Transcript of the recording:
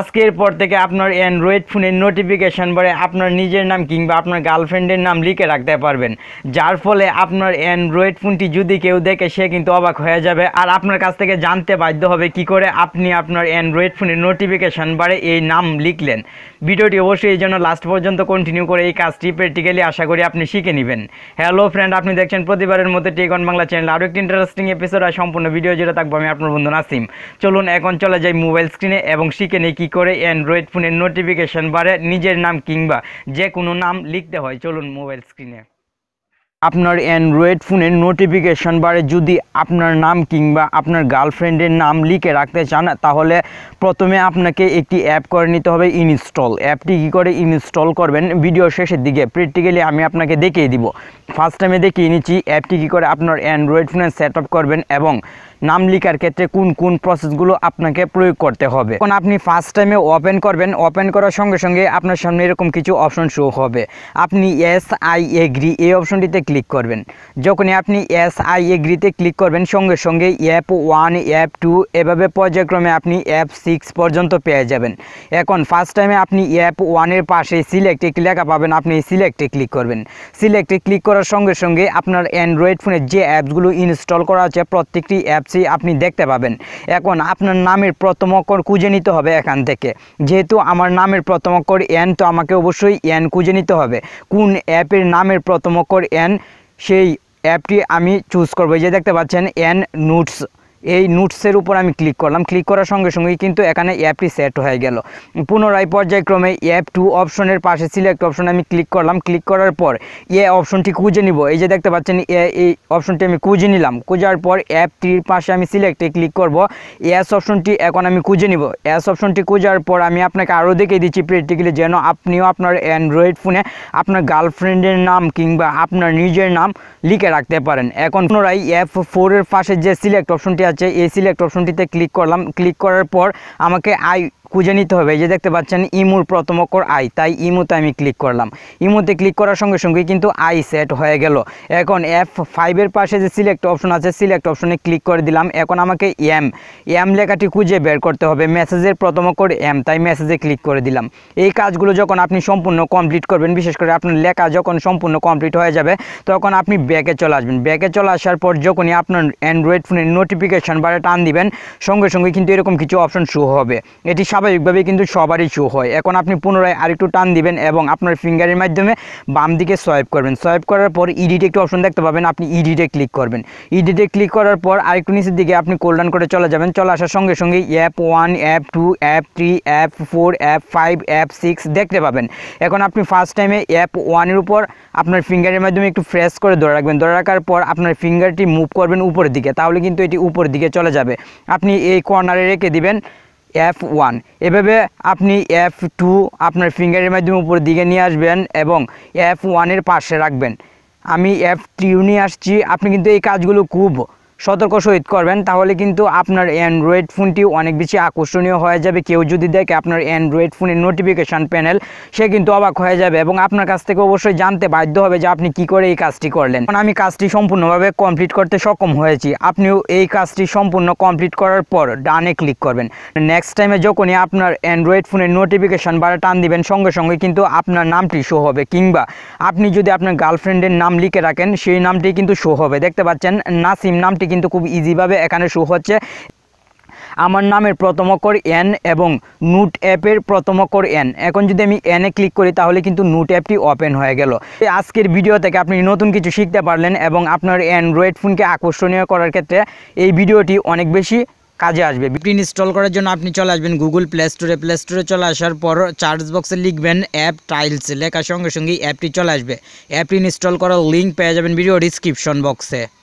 আজকের পর থেকে আপনার অ্যান্ড্রয়েড ফোনের নোটিফিকেশান বারে আপনার নিজের নাম কিংবা আপনার গার্লফ্রেন্ডের নাম লিখে রাখতে পারবেন যার ফলে আপনার অ্যান্ড্রয়েড ফোনটি যদি কেউ দেখে সে কিন্তু অবাক হয়ে যাবে আর আপনার কাছ থেকে জানতে বাধ্য হবে কি করে আপনি আপনার অ্যান্ড্রয়েড ফোনের নোটিফিকেশান বারে এই নাম লিখলেন ভিডিওটি অবশ্যই এই জন্য লাস্ট পর্যন্ত কন্টিনিউ করে এই কাজটি প্র্যাকটিক্যালি আশা করি আপনি শিখে নেবেন হ্যালো ফ্রেন্ড আপনি দেখছেন প্রতিবারের মতো টেকন বাংলা চ্যানেল আরও একটি ইন্টারেস্টিং এপিসোড আর সম্পূর্ণ ভিডিও জুড়ে থাকবো আমি আপনার বন্ধু নাসিম চলুন এখন চলে যাই মোবাইল স্ক্রিনে এবং শিখে নিই কি করে অ্যান্ড্রয়েড ফোনের নোটিফিকেশন বারে নিজের নাম কিংবা যে কোনো নাম লিখতে হয় চলুন মোবাইল স্ক্রিনে আপনার অ্যান্ড্রয়েড ফোনের নোটিফিকেশন বারে যদি আপনার নাম কিংবা আপনার গার্লফ্রেন্ডের নাম লিখে রাখতে চান তাহলে প্রথমে আপনাকে একটি অ্যাপ করে নিতে হবে ইনস্টল অ্যাপটি কী করে ইনস্টল করবেন ভিডিও শেষের দিকে প্র্যাকটিক্যালি আমি আপনাকে দেখিয়ে দিব ফার্স্ট টাইমে দেখিয়ে নিচ্ছি অ্যাপটি কী করে আপনার অ্যান্ড্রয়েড ফোনে সেট আপ করবেন এবং নাম লেখার ক্ষেত্রে কোন কোন প্রসেসগুলো আপনাকে প্রয়োগ করতে হবে এখন আপনি ফার্স্ট টাইমে ওপেন করবেন ওপেন করার সঙ্গে সঙ্গে আপনার সামনে এরকম কিছু অপশন শো হবে আপনি এস আই এগ্রি এই অপশনটিতে ক্লিক করবেন যখনই আপনি এস আই এগ্রিতে ক্লিক করবেন সঙ্গে সঙ্গে অ্যাপ ওয়ান অ্যাপ টু এভাবে পর্যায়ক্রমে আপনি অ্যাপ সিক্স পর্যন্ত পেয়ে যাবেন এখন ফার্স্ট টাইমে আপনি অ্যাপ ওয়ানের পাশে সিলেক্টে লেখা পাবেন আপনি সিলেক্টে ক্লিক করবেন সিলেক্টে ক্লিক করার সঙ্গে সঙ্গে আপনার অ্যান্ড্রয়েড ফোনের যে অ্যাপসগুলো ইনস্টল করা আছে প্রত্যেকটি অ্যাপ অপসি আপনি দেখতে পাবেন এখন আপনার নামের প্রথম অক্ষর খুঁজে নিতে হবে এখান থেকে যেহেতু আমার নামের প্রথম অক্ষর এন তো আমাকে অবশ্যই এন খুঁজে নিতে হবে কোন অ্যাপের নামের প্রথম অক্ষর এন সেই অ্যাপটি আমি চুজ করবো যে দেখতে পাচ্ছেন এন নোটস এই নোটসের উপর আমি ক্লিক করলাম ক্লিক করার সঙ্গে সঙ্গেই কিন্তু এখানে অ্যাপটি সেট হয়ে গেল পুনরায় পর্যায়ক্রমে অ্যাপ টু অপশনের পাশে সিলেক্ট অপশনে আমি ক্লিক করলাম ক্লিক করার পর এ অপশনটি খুঁজে নিব এই যে দেখতে পাচ্ছেন এই অপশনটি আমি খুঁজে নিলাম খুঁজার পর অ্যাপটির পাশে আমি সিলেক্টে ক্লিক করব এস অপশনটি এখন আমি খুঁজে নিব এস অপশনটি খুঁজার পর আমি আপনাকে আরও দেখে দিচ্ছি প্র্যাকটিক্যালি যেন আপনিও আপনার অ্যান্ড্রয়েড ফোনে আপনার গার্লফ্রেন্ডের নাম কিংবা আপনার নিজের নাম লিখে রাখতে পারেন এখন পুনরায় অ্যাপ ফোরের পাশে যে সিলেক্ট অপশনটি আছে এসি সিলেক্ট অপশনটিতে ক্লিক করলাম ক্লিক করার পর আমাকে আই খুঁজে নিতে হবে এই যে দেখতে পাচ্ছেন ইমুর প্রথম অক্ষর আই তাই ইমুতে আমি ক্লিক করলাম ইমুতে ক্লিক করার সঙ্গে সঙ্গে কিন্তু আই সেট হয়ে গেল এখন এফ ফাইভের পাশে যে সিলেক্ট অপশন আছে সিলেক্ট অপশনে ক্লিক করে দিলাম এখন আমাকে এম এম লেখাটি খুঁজে বের করতে হবে মেসেজের প্রথম অক্ষর এম তাই মেসেজে ক্লিক করে দিলাম এই কাজগুলো যখন আপনি সম্পূর্ণ কমপ্লিট করবেন বিশেষ করে আপনার লেখা যখন সম্পূর্ণ কমপ্লিট হয়ে যাবে তখন আপনি ব্যাকে চলে আসবেন ব্যাকে চলে আসার পর যখনই আপনার অ্যান্ড্রয়েড ফোনের নোটিফিকেশান বারে টান দিবেন সঙ্গে সঙ্গে কিন্তু এরকম কিছু অপশন শো হবে এটি স্বাভাবিকভাবে কিন্তু সবারই শো হয় এখন আপনি পুনরায় আরেকটু টান দিবেন এবং আপনার ফিঙ্গারের মাধ্যমে বাম দিকে সোয়াইপ করবেন সোয়াইপ করার পর ইডিটে একটু অপশন দেখতে পাবেন আপনি ইডিটে ক্লিক করবেন ইডিটে ক্লিক করার পর আরেকটু নিচের দিকে আপনি কোল্ডান করে চলে যাবেন চলে আসার সঙ্গে সঙ্গে app one app two app three app four app five app six দেখতে পাবেন এখন আপনি ফার্স্ট টাইমে অ্যাপ ওয়ানের উপর আপনার ফিঙ্গারের মাধ্যমে একটু ফ্রেশ করে ধরে রাখবেন ধরে রাখার পর আপনার ফিঙ্গারটি মুভ করবেন উপরের দিকে তাহলে কিন্তু এটি উপরের দিকে চলে যাবে আপনি এই কর্নারে রেখে দিবেন এফ ওয়ান এভাবে আপনি এফ টু আপনার ফিঙ্গারের মাধ্যমে উপর দিকে নিয়ে আসবেন এবং এফ ওয়ানের পাশে রাখবেন আমি এফ থ্রিও নিয়ে আসছি আপনি কিন্তু এই কাজগুলো খুব সতর্ক সহিত করবেন তাহলে কিন্তু আপনার অ্যান্ড্রয়েড ফোনটি অনেক বেশি আকর্ষণীয় হয়ে যাবে কেউ যদি দেখে আপনার অ্যান্ড্রয়েড ফোনের নোটিফিকেশান প্যানেল সে কিন্তু অবাক হয়ে যাবে এবং আপনার কাছ থেকে অবশ্যই জানতে বাধ্য হবে যে আপনি কি করে এই কাজটি করলেন আমি কাজটি সম্পূর্ণভাবে কমপ্লিট করতে সক্ষম হয়েছি আপনিও এই কাজটি সম্পূর্ণ কমপ্লিট করার পর ডানে ক্লিক করবেন নেক্সট টাইমে যখনই আপনার অ্যান্ড্রয়েড ফোনের নোটিফিকেশান বা টান দিবেন সঙ্গে সঙ্গে কিন্তু আপনার নামটি শো হবে কিংবা আপনি যদি আপনার গার্লফ্রেন্ডের নাম লিখে রাখেন সেই নামটি কিন্তু শো হবে দেখতে পাচ্ছেন নাসিম নামটি কিন্তু খুব ইজিভাবে এখানে শো হচ্ছে আমার নামের প্রথম অক্ষর এন এবং নোট অ্যাপের প্রথম অক্ষর এন এখন যদি আমি এনে ক্লিক করি তাহলে কিন্তু নোট অ্যাপটি ওপেন হয়ে গেল আজকের ভিডিও থেকে আপনি নতুন কিছু শিখতে পারলেন এবং আপনার অ্যান্ড্রয়েড ফোনকে আকর্ষণীয় করার ক্ষেত্রে এই ভিডিওটি অনেক বেশি কাজে আসবে বিপিন ইনস্টল করার জন্য আপনি চলে আসবেন গুগল প্লে স্টোরে প্লে স্টোরে চলে আসার পর চার্জ বক্সে লিখবেন অ্যাপ টাইলস লেখার সঙ্গে সঙ্গেই অ্যাপটি চলে আসবে অ্যাপটি ইনস্টল করার লিঙ্ক পেয়ে যাবেন ভিডিও ডিসক্রিপশন বক্সে